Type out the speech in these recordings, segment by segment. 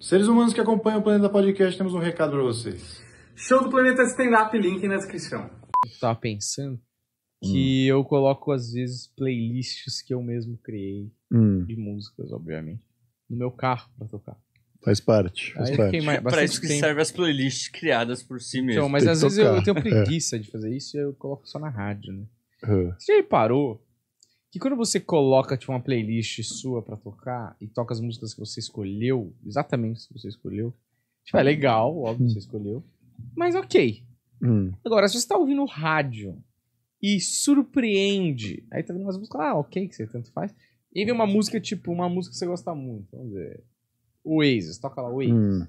Seres humanos que acompanham o Planeta Podcast, temos um recado para vocês. Show do Planeta Stand-Up, link na descrição. Eu tava pensando que hum. eu coloco, às vezes, playlists que eu mesmo criei, hum. de músicas, obviamente, no meu carro para tocar. Faz parte, faz parte. Mais, pra isso que tempo. serve as playlists criadas por si então, mesmo. Então, mas às vezes eu, eu, tenho é. preguiça é. de fazer isso e eu coloco só na rádio, né? Uhum. Você já reparou que quando você coloca tipo, uma playlist sua para tocar e toca as músicas que você escolheu, exatamente as que você escolheu, tipo, é legal, óbvio, que hum. você escolheu, mas ok. Hum. Agora, se você tá ouvindo rádio e surpreende, aí tá vendo umas músicas, ah, ok, que você tanto faz, e vem uma música, tipo, uma música que você gosta muito, vamos dizer, Oasis, toca lá Oasis. Hum.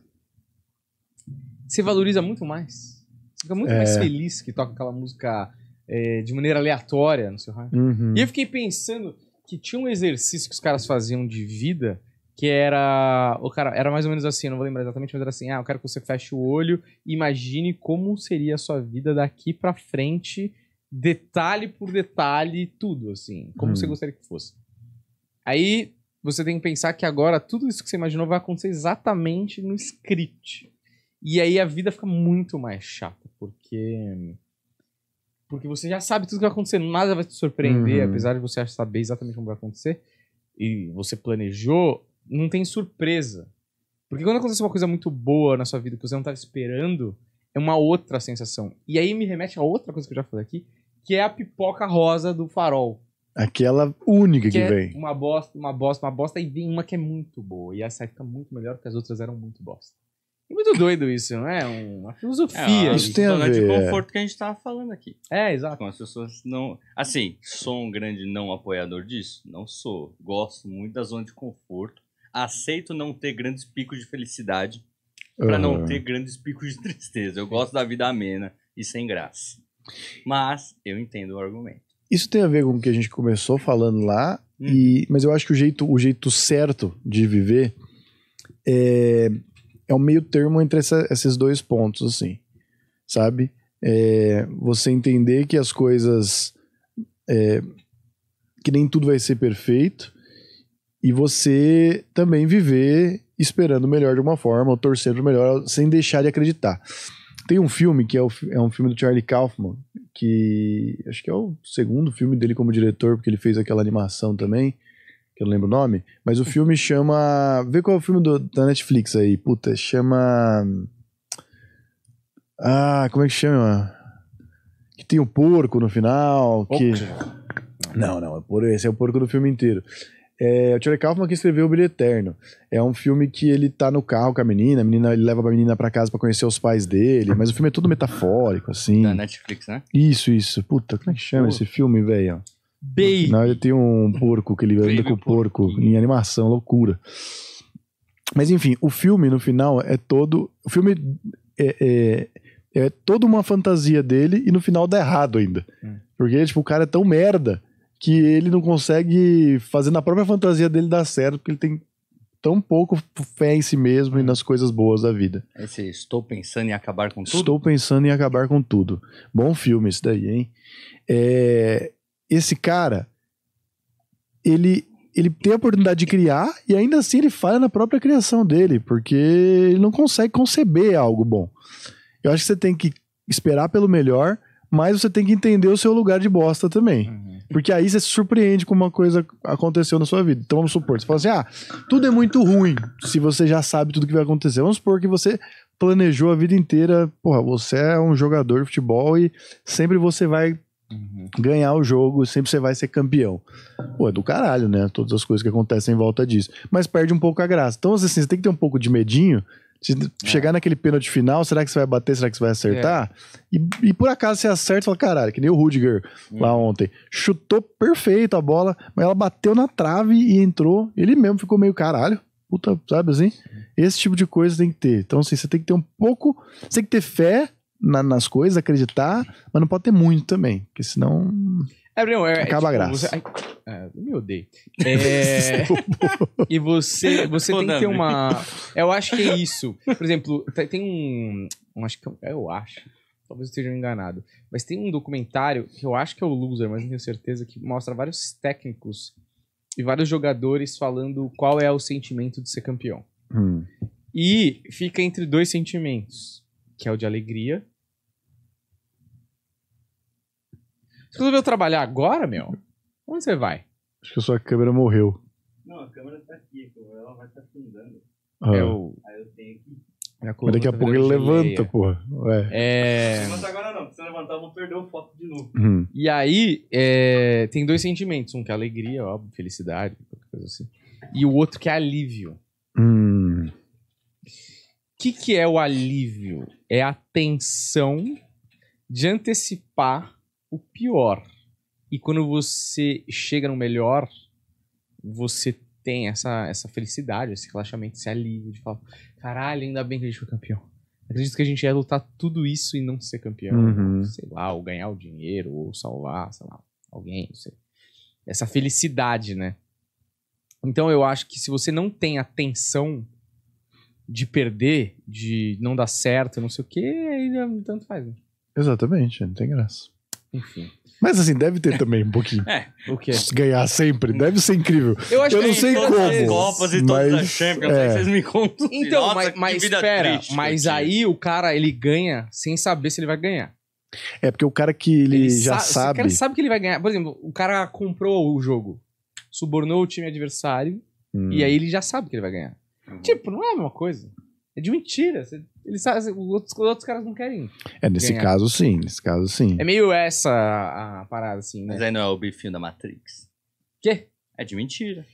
Você valoriza muito mais. Você fica muito é... mais feliz que toca aquela música é, de maneira aleatória no seu rádio. Uhum. E eu fiquei pensando que tinha um exercício que os caras faziam de vida que era. O cara, era mais ou menos assim, eu não vou lembrar exatamente, mas era assim: ah, eu quero que você feche o olho e imagine como seria a sua vida daqui para frente, detalhe por detalhe, tudo, assim, como uhum. você gostaria que fosse. Aí você tem que pensar que agora tudo isso que você imaginou vai acontecer exatamente no script. E aí a vida fica muito mais chata, porque porque você já sabe tudo que vai acontecer, nada vai te surpreender, uhum. apesar de você saber exatamente como vai acontecer. E você planejou, não tem surpresa. Porque quando acontece uma coisa muito boa na sua vida que você não estava esperando, é uma outra sensação. E aí me remete a outra coisa que eu já falei aqui, que é a pipoca rosa do farol. Aquela única que, que é vem. Uma bosta, uma bosta, uma bosta, e vem uma que é muito boa. E essa fica muito melhor porque as outras eram muito bosta. É muito doido isso, não é? Uma filosofia. É, isso tem a ver. de é. conforto que a gente estava falando aqui. É, exato. as pessoas não... Assim, sou um grande não apoiador disso? Não sou. Gosto muito da zona de conforto. Aceito não ter grandes picos de felicidade para uhum. não ter grandes picos de tristeza. Eu gosto da vida amena e sem graça. Mas eu entendo o argumento. Isso tem a ver com o que a gente começou falando lá, hum. e, mas eu acho que o jeito, o jeito certo de viver é é um meio termo entre essa, esses dois pontos, assim, sabe? É, você entender que as coisas. É, que nem tudo vai ser perfeito, e você também viver esperando melhor de uma forma, ou torcendo o melhor, sem deixar de acreditar. Tem um filme que é, o, é um filme do Charlie Kaufman, que acho que é o segundo filme dele como diretor, porque ele fez aquela animação também, eu não lembro o nome, mas o filme chama. Vê qual é o filme do, da Netflix aí, puta, chama. Ah, como é que chama? Que tem um porco no final. Que... Não, não, é esse é o porco do filme inteiro. É, o Charlie Kaufman que escreveu O Brilho Eterno. É um filme que ele tá no carro com a menina, a menina ele leva a menina para casa para conhecer os pais dele, mas o filme é todo metafórico, assim. Da Netflix, né? Isso, isso. Puta, como é que chama Pô. esse filme, velho? Baby. Na ele tem um porco que ele Baby anda com o porco, porco em animação, loucura. Mas enfim, o filme no final é todo. O filme é, é, é toda uma fantasia dele e no final dá errado ainda. Hum. Porque, tipo, o cara é tão merda que ele não consegue fazer na própria fantasia dele dar certo, porque ele tem tão pouco fé em si mesmo e hum. nas coisas boas da vida. Esse Estou Pensando em Acabar com Tudo? Estou Pensando em Acabar com Tudo. Bom filme esse daí, hein? É esse cara, ele, ele tem a oportunidade de criar e ainda assim ele falha na própria criação dele, porque ele não consegue conceber algo bom. Eu acho que você tem que esperar pelo melhor, mas você tem que entender o seu lugar de bosta também. Uhum. Porque aí você se surpreende com uma coisa aconteceu na sua vida. Então vamos supor, você fala assim: ah, tudo é muito ruim se você já sabe tudo que vai acontecer. Vamos supor que você planejou a vida inteira, porra, você é um jogador de futebol e sempre você vai Uhum. Ganhar o jogo, sempre você vai ser campeão. Pô, é do caralho, né? Todas as coisas que acontecem em volta disso. Mas perde um pouco a graça. Então, assim, você tem que ter um pouco de medinho. Se é. chegar naquele pênalti final, será que você vai bater? Será que você vai acertar? É. E, e, por acaso você acerta e fala, caralho, que nem o Rudiger hum. lá uhum. ontem. Chutou perfeito a bola, mas ela bateu na trave e entrou. Ele mesmo ficou meio caralho. Puta, sabe assim? Esse tipo de coisa tem que ter. Então, assim, você tem que ter um pouco. Você tem que ter fé, na, nas coisas, acreditar, mas não pode ter muito também, porque senão. É, não, é, acaba é, tipo, a graça. Você, ai, ah, me odeio. É, e você, você tem que ter uma. Eu acho que é isso. Por exemplo, tem um. um acho que é, eu acho. Talvez eu esteja enganado. Mas tem um documentário que eu acho que é o Loser, mas não tenho certeza, que mostra vários técnicos e vários jogadores falando qual é o sentimento de ser campeão. Hum. E fica entre dois sentimentos que é o de alegria. Você resolveu trabalhar agora, meu? Onde você vai? Acho que a sua câmera morreu. Não, a câmera tá aqui, ela vai estar tá afundando. Ah. Eu... Aí eu tenho que. Mas daqui a tá pouco ele levanta, pô. Ué. É... levanta é. agora não, se levantar eu vou perder o foco de novo. Uhum. E aí, é... tem dois sentimentos. Um que é alegria, óbvio, felicidade, qualquer coisa assim. E o outro que é alívio. Hum que, que é o alívio? É a tensão de antecipar o pior. E quando você chega no melhor, você tem essa, essa felicidade, esse relaxamento, esse alívio de falar: caralho, ainda bem que a gente foi campeão. Acredito que a gente ia lutar tudo isso e não ser campeão. Uhum. Sei lá, ou ganhar o dinheiro, ou salvar, sei lá, alguém, não sei. Essa felicidade, né? Então eu acho que se você não tem a tensão de perder, de não dar certo, não sei o que, aí tanto faz. Né? Exatamente, não tem graça. Enfim. Mas assim, deve ter também um pouquinho. É, o quê? Ganhar sempre, deve ser incrível. Eu acho eu que sei todas como. As Copas e todas as Champions, é. vocês me contam. Então, Nossa, mas, mas espera, mas aí o cara ele ganha sem saber se ele vai ganhar. É porque o cara que ele, ele já sa sabe. O cara sabe que ele vai ganhar. Por exemplo, o cara comprou o jogo, subornou o time adversário hum. e aí ele já sabe que ele vai ganhar. É tipo, não é a mesma coisa. É de mentira. Eles, os, outros, os outros caras não querem. É, nesse ganhar. caso sim, nesse caso sim. É meio essa a, a parada, assim, né? Mas aí não é o bifinho da Matrix. Quê? É de mentira.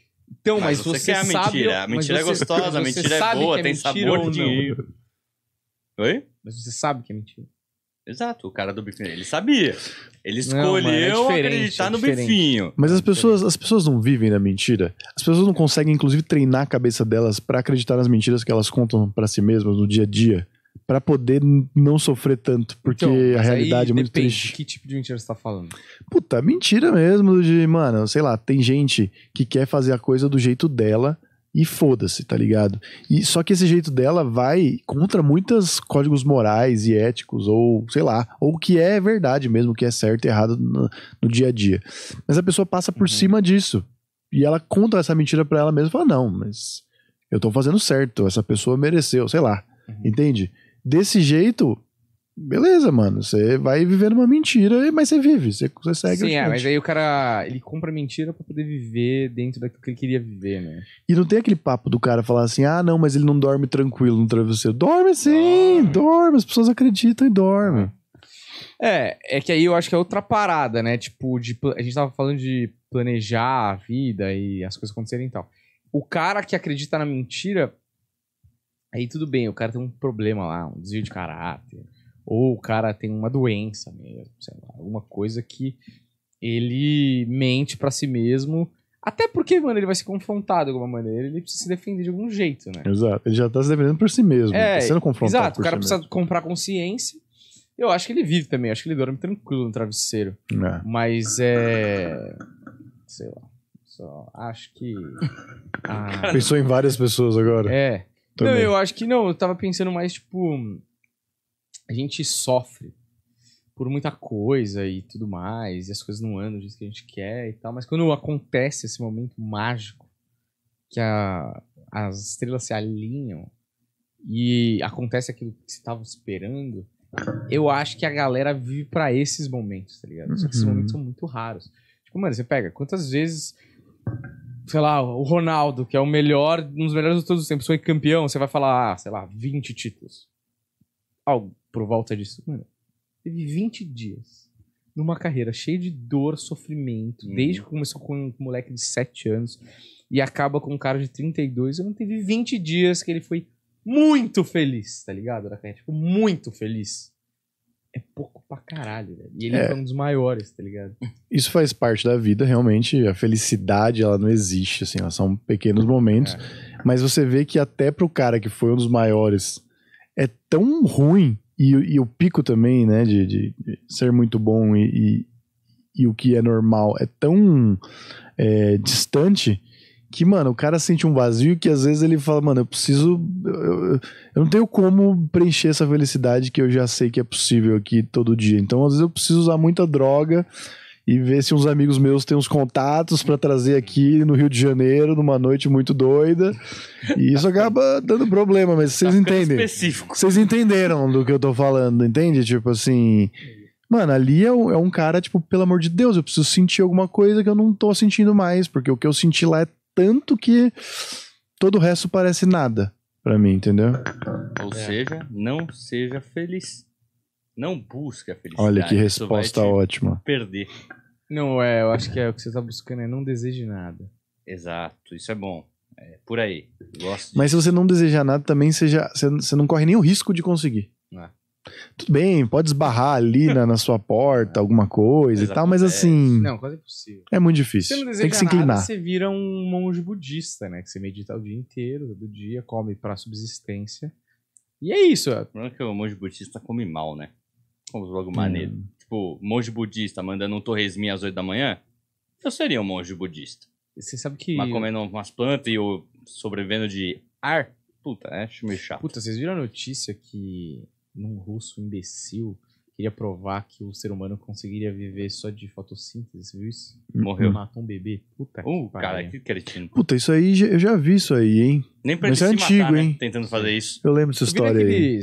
Então, mas, mas você, você quer sabe, a mentira. A mentira é gostosa, a mentira é boa, é tem sabor de dinheiro. Oi? Mas você sabe que é mentira. Exato, o cara do bifinho, ele sabia. Ele é escolheu não, é acreditar é no bifinho. Mas as é pessoas, as pessoas não vivem na mentira. As pessoas não conseguem, inclusive, treinar a cabeça delas para acreditar nas mentiras que elas contam para si mesmas no dia a dia. para poder não sofrer tanto, porque então, a realidade é muito triste. Que tipo de mentira você tá falando? Puta, mentira mesmo de, mano, sei lá, tem gente que quer fazer a coisa do jeito dela e foda-se, tá ligado? E só que esse jeito dela vai contra muitos códigos morais e éticos ou sei lá, ou que é verdade mesmo, que é certo e errado no, no dia a dia. Mas a pessoa passa por uhum. cima disso e ela conta essa mentira para ela mesma, fala não, mas eu tô fazendo certo, essa pessoa mereceu, sei lá, uhum. entende? Desse jeito beleza, mano. Você vai vivendo uma mentira, mas você vive, você, você segue. Sim, é, mas aí o cara, ele compra mentira para poder viver dentro daquilo que ele queria viver, né? E não tem aquele papo do cara falar assim, ah, não, mas ele não dorme tranquilo no travesseiro. Dorme sim, dorme, dorme as pessoas acreditam e dormem. É, é que aí eu acho que é outra parada, né? Tipo, de, a gente tava falando de planejar a vida e as coisas acontecerem e tal. O cara que acredita na mentira, aí tudo bem, o cara tem um problema lá, um desvio de caráter, ou o cara tem uma doença mesmo, sei lá, alguma coisa que ele mente para si mesmo. Até porque, mano, ele vai ser confrontado de alguma maneira, ele precisa se defender de algum jeito, né? Exato, ele já tá se defendendo por si mesmo, é, tá sendo confrontado. Exato, o cara si precisa mesmo. comprar consciência. Eu acho que ele vive também, acho que ele dorme tranquilo no travesseiro. É. Mas é. Sei lá. Só acho que. Ah... Pensou em várias pessoas agora. É. Também. Não, eu acho que não, eu tava pensando mais, tipo a gente sofre por muita coisa e tudo mais, e as coisas não andam do jeito que a gente quer e tal, mas quando acontece esse momento mágico que a, as estrelas se alinham e acontece aquilo que você estava esperando, eu acho que a galera vive para esses momentos, tá ligado? Uhum. Só que esses uhum. momentos são muito raros. Tipo, mano, você pega quantas vezes sei lá, o Ronaldo, que é o melhor, um dos melhores de todos os tempos, foi campeão, você vai falar, ah, sei lá, 20 títulos. Algo, por volta disso. Mano, teve 20 dias numa carreira cheia de dor, sofrimento, uhum. desde que começou com um moleque de 7 anos e acaba com um cara de 32. Eu não teve 20 dias que ele foi muito feliz, tá ligado? Era tipo, muito feliz. É pouco pra caralho, velho. E ele é. é um dos maiores, tá ligado? Isso faz parte da vida, realmente. A felicidade, ela não existe, assim, ela são pequenos momentos. É. Mas você vê que até pro cara que foi um dos maiores, é tão ruim e, e o pico também, né, de, de ser muito bom e, e, e, o que é normal é tão é, distante que, mano, o cara sente um vazio que às vezes ele fala, mano, eu preciso. Eu, eu, não tenho como preencher essa felicidade que eu já sei que é possível aqui todo dia. Então, às vezes, eu preciso usar muita droga e ver se uns amigos meus têm uns contatos para trazer aqui no Rio de Janeiro numa noite muito doida. E isso acaba dando problema, mas vocês tá entendem. Específico. Vocês entenderam do que eu tô falando, entende? Tipo assim, Mano, ali é um, é um, cara, tipo, pelo amor de Deus, eu preciso sentir alguma coisa que eu não tô sentindo mais, porque o que eu senti lá é tanto que todo o resto parece nada para mim, entendeu? Ou é. seja, não seja feliz. Não busque a felicidade. Olha que resposta ótima. Perder. Não é, eu acho que é o que você está buscando é não deseje nada. Exato, isso é bom. É por aí. Mas se você não desejar nada, também você, já, você, você não corre nenhum risco de conseguir. Ah. Tudo bem, pode esbarrar ali na, na sua porta, é. alguma coisa mas e tal, acontece. mas assim. Não, quase impossível. É muito difícil. Tem que se inclinar. Nada, você vira um monge budista, né? Que você medita o dia inteiro, todo dia, come para subsistência. E é isso. É. O problema é que o monge budista come mal, né? como logo hum. maneiro. Hum. Tipo, monge budista mandando um torresminha às 8 da manhã, eu seria um monge budista. Você sabe que. Mas comendo umas plantas e eu sobrevivendo de ar, puta, é meio chato. Puta, vocês viram a notícia que num russo imbecil queria provar que o ser humano conseguiria viver só de fotossíntese, você viu isso? Morreu. Matou um bebê. Puta uh, que cara, que cretino. Puta, isso aí, eu já vi isso aí, hein? Nem pra Mas é antigo, matar, né? hein? Tentando fazer isso. Eu lembro dessa história aí.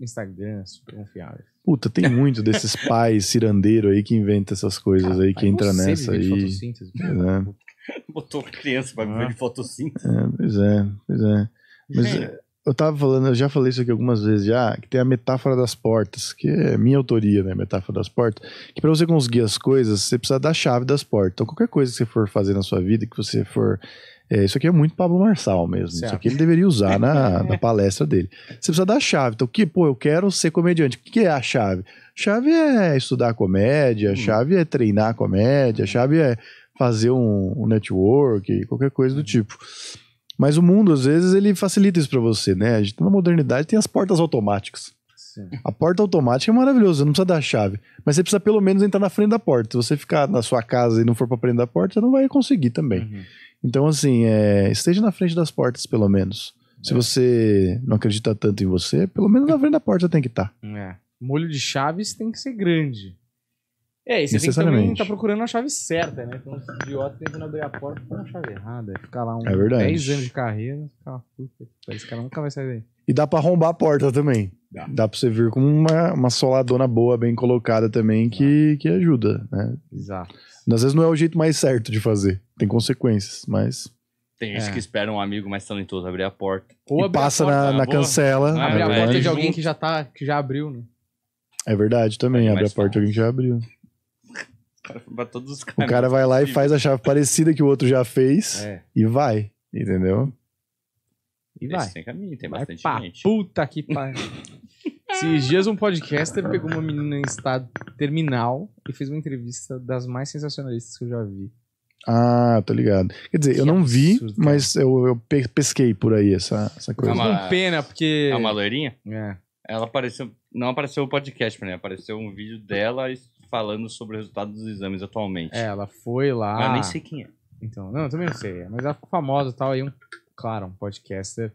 Instagram super confiáveis. Puta, tem muito desses pais cirandeiro aí que inventa essas coisas aí, que entra nessa aí. Fotossíntese, né? Botou criança pra viver ah. de fotossíntese. É, pois é, pois é. Mas é. eu tava falando, eu já falei isso aqui algumas vezes já, que tem a metáfora das portas, que é minha autoria, né? Metáfora das portas. Que para você conseguir as coisas, você precisa da chave das portas. Então, qualquer coisa que você for fazer na sua vida, que você for é, isso aqui é muito Pablo Marçal mesmo. Certo. Isso aqui ele deveria usar na, na, palestra dele. Você precisa da chave. Então, que, pô, eu quero ser comediante. O que é a chave? Chave é estudar comédia, hum. chave é treinar comédia, hum. chave é fazer um, um network, qualquer coisa do hum. tipo. Mas o mundo, às vezes, ele facilita isso para você, né? A gente, na modernidade, tem as portas automáticas. Sim. A porta automática é maravilhosa, não precisa dar chave. Mas você precisa pelo menos entrar na frente da porta. Se você ficar na sua casa e não for para frente da porta, você não vai conseguir também. Uhum. Então, assim, é, esteja na frente das portas, pelo menos. Se é. você não acredita tanto em você, pelo menos na frente da porta tem que estar. Tá. É. Molho de chaves tem que ser grande. É, e você tem que também tá procurando a chave certa, né? Então, os idiotas tentando abrir a porta com a chave errada. Ficar lá um é 10 anos de carreira, ficar, puta, esse cara nunca vai sair daí. E dá para arrombar a porta também. Dá, dá para você vir com uma, uma soladona boa, bem colocada também, que, que ajuda, né? Exato. Às vezes não é o jeito mais certo de fazer. Tem consequências, mas... Tem gente é. que espera um amigo mais talentoso abrir a porta. Ou e passa porta, na, né? na, cancela. Não, abre a porta de alguém que já, tá, que já abriu, né? É verdade também, abre a porta de alguém que já abriu. O cara vai lá e faz a chave parecida que o outro já fez é. e vai, entendeu? E vai. Esse tem caminho, tem vai bastante pra gente. Puta que pariu. Esses dias um podcaster pegou uma menina em estado terminal e fez uma entrevista das mais sensacionalistas que eu já vi. Ah, tô ligado. Quer dizer, que eu não absurdo, vi, cara. mas eu, eu pesquei por aí essa, essa coisa. É uma com pena, porque. É uma loirinha? É. Ela apareceu. Não apareceu o podcast pra né? mim, apareceu um vídeo dela falando sobre o resultado dos exames atualmente. É, ela foi lá. Ah, nem sei quem é. Então, não, eu também não sei. Mas ela ficou famosa e tal. Aí um claro, um podcaster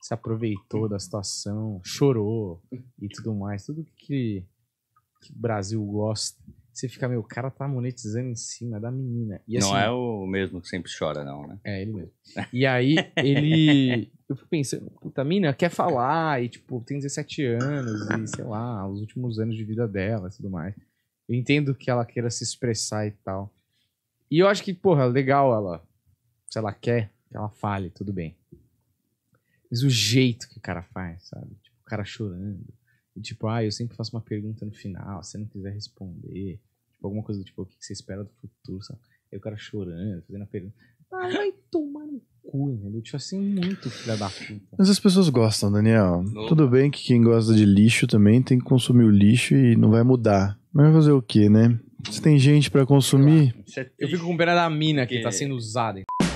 se aproveitou da situação, chorou e tudo mais. Tudo que, que o Brasil gosta. Você fica, meu, o cara tá monetizando em cima da menina. E, assim, não é o mesmo que sempre chora, não, né? É, ele mesmo. E aí, ele. Eu fico pensando, puta, a menina quer falar e, tipo, tem 17 anos e, sei lá, os últimos anos de vida dela e tudo mais. Eu entendo que ela queira se expressar e tal. E eu acho que, porra, legal ela. Se ela quer, que ela fale, tudo bem. Mas o jeito que o cara faz, sabe? Tipo, o cara chorando. E tipo, ah, eu sempre faço uma pergunta no final, se não quiser responder. Tipo, alguma coisa do tipo, o que você espera do futuro, sabe? Aí o cara chorando, fazendo a pergunta. Ah, vai tomar no cu, entendeu? Tipo assim, muito filha da puta. Mas as pessoas gostam, Daniel. Tudo bem que quem gosta de lixo também tem que consumir o lixo e não vai mudar. Mas vai fazer o quê, né? Se tem gente para consumir. Eu fico com pena da mina que, tá que tá sendo usada. Hein?